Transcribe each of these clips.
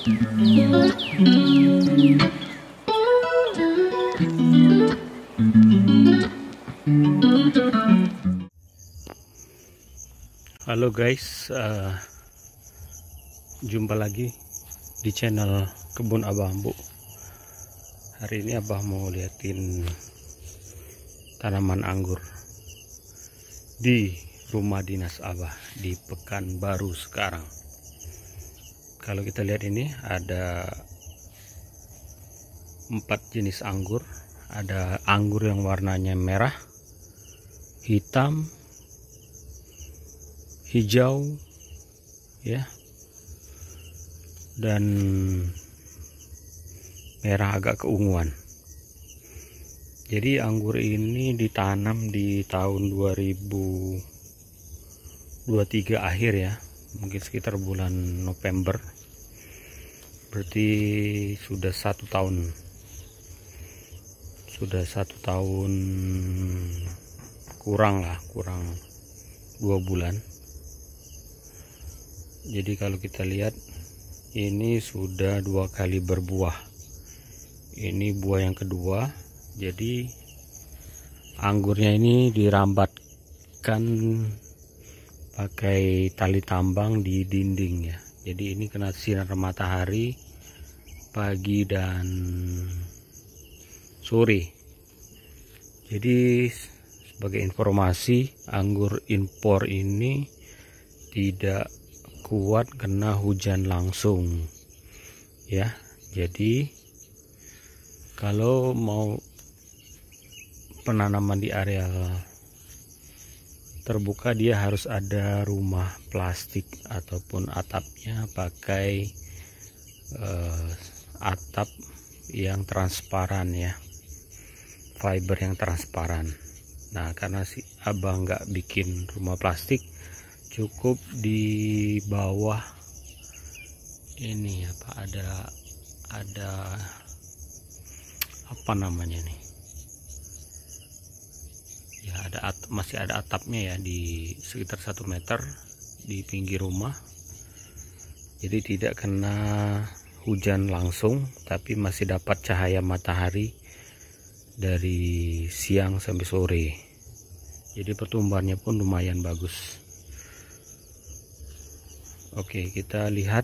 Halo guys, uh, jumpa lagi di channel Kebun abah Ambu. Hari ini Abah mau liatin tanaman anggur di rumah dinas Abah di Pekanbaru sekarang kalau kita lihat ini ada empat jenis anggur ada anggur yang warnanya merah hitam hijau ya dan merah agak keunguan jadi anggur ini ditanam di tahun 2023 akhir ya mungkin sekitar bulan November berarti sudah satu tahun sudah satu tahun kurang lah kurang dua bulan jadi kalau kita lihat ini sudah dua kali berbuah ini buah yang kedua jadi anggurnya ini dirambatkan pakai tali tambang di dinding ya jadi ini kena sinar matahari pagi dan sore jadi sebagai informasi anggur impor ini tidak kuat kena hujan langsung ya jadi kalau mau penanaman di area terbuka dia harus ada rumah plastik ataupun atapnya pakai uh, atap yang transparan ya fiber yang transparan nah karena si abang nggak bikin rumah plastik cukup di bawah ini apa ada ada apa namanya nih ya ada at masih ada atapnya ya di sekitar satu meter di pinggir rumah jadi tidak kena hujan langsung tapi masih dapat cahaya matahari dari siang sampai sore jadi pertumbuhannya pun lumayan bagus Oke kita lihat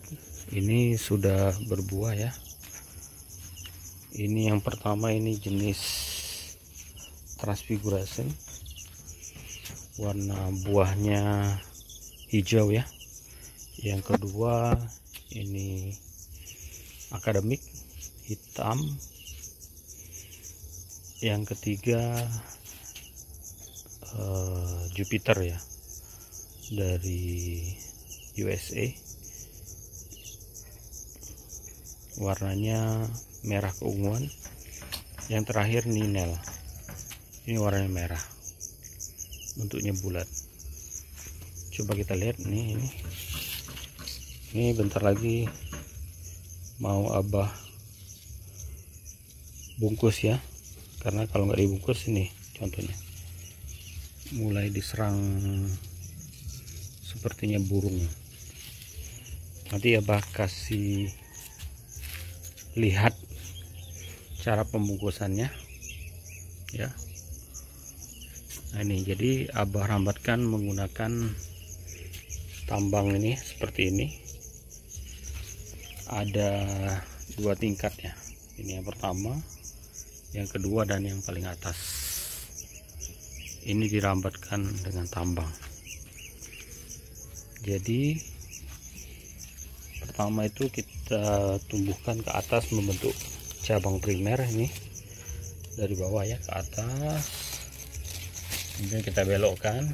ini sudah berbuah ya ini yang pertama ini jenis transfiguration warna buahnya hijau ya yang kedua ini akademik hitam yang ketiga uh, Jupiter ya dari USA warnanya merah keunguan yang terakhir Ninel ini warnanya merah bentuknya bulat coba kita lihat nih ini ini bentar lagi mau abah bungkus ya karena kalau nggak dibungkus ini contohnya mulai diserang sepertinya burung nanti abah kasih lihat cara pembungkusannya ya nah ini jadi abah rambatkan menggunakan tambang ini seperti ini ada dua tingkat ya ini yang pertama yang kedua dan yang paling atas ini dirambatkan dengan tambang jadi pertama itu kita tumbuhkan ke atas membentuk cabang primer ini dari bawah ya ke atas kemudian kita belokkan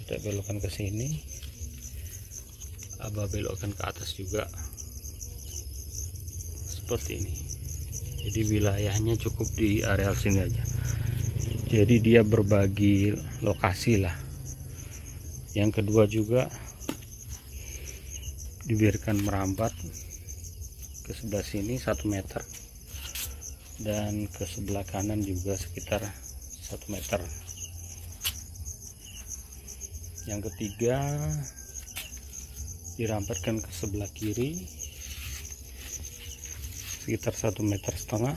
kita belokkan ke sini abah belokkan ke atas juga seperti ini jadi wilayahnya cukup di areal sini aja jadi dia berbagi lokasi lah yang kedua juga dibiarkan merambat ke sebelah sini satu meter dan ke sebelah kanan juga sekitar 1 meter yang ketiga diramparkan ke sebelah kiri sekitar 1 meter setengah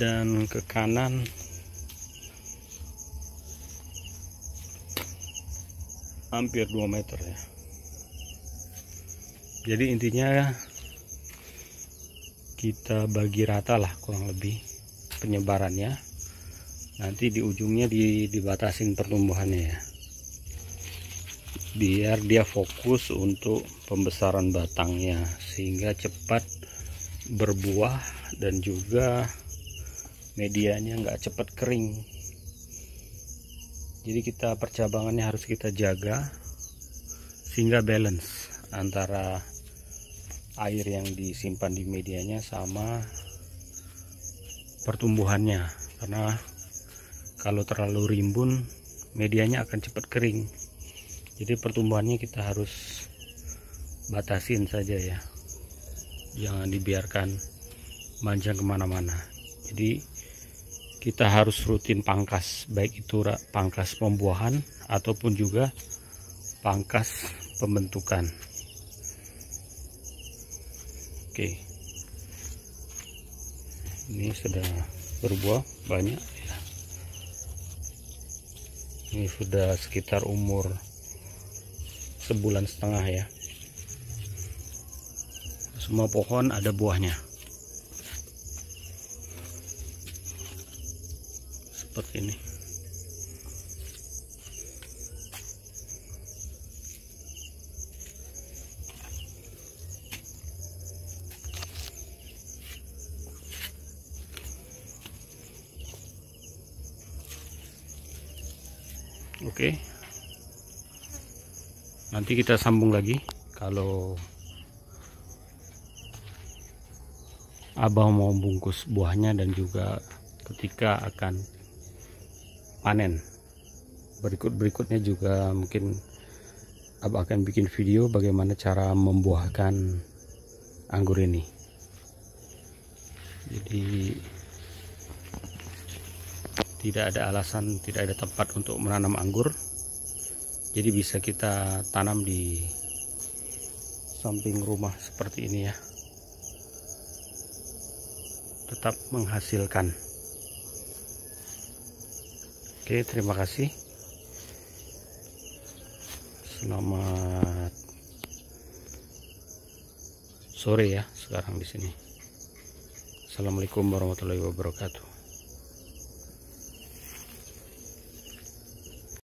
dan ke kanan hampir 2 meter ya jadi intinya kita bagi rata lah kurang lebih penyebarannya nanti di ujungnya di, dibatasin pertumbuhannya ya biar dia fokus untuk pembesaran batangnya sehingga cepat berbuah dan juga medianya nggak cepat kering jadi kita percabangannya harus kita jaga sehingga balance antara air yang disimpan di medianya sama pertumbuhannya karena kalau terlalu rimbun medianya akan cepat kering jadi pertumbuhannya kita harus batasin saja ya jangan dibiarkan manjang kemana-mana jadi kita harus rutin pangkas baik itu pangkas pembuahan ataupun juga pangkas pembentukan oke ini sudah berbuah banyak ya ini sudah sekitar umur sebulan setengah ya semua pohon ada buahnya seperti ini Oke. Nanti kita sambung lagi kalau Abah mau bungkus buahnya dan juga ketika akan panen. Berikut-berikutnya juga mungkin Abah akan bikin video bagaimana cara membuahkan anggur ini. Jadi tidak ada alasan tidak ada tempat untuk menanam anggur jadi bisa kita tanam di samping rumah seperti ini ya tetap menghasilkan oke terima kasih selamat sore ya sekarang di sini assalamualaikum warahmatullahi wabarakatuh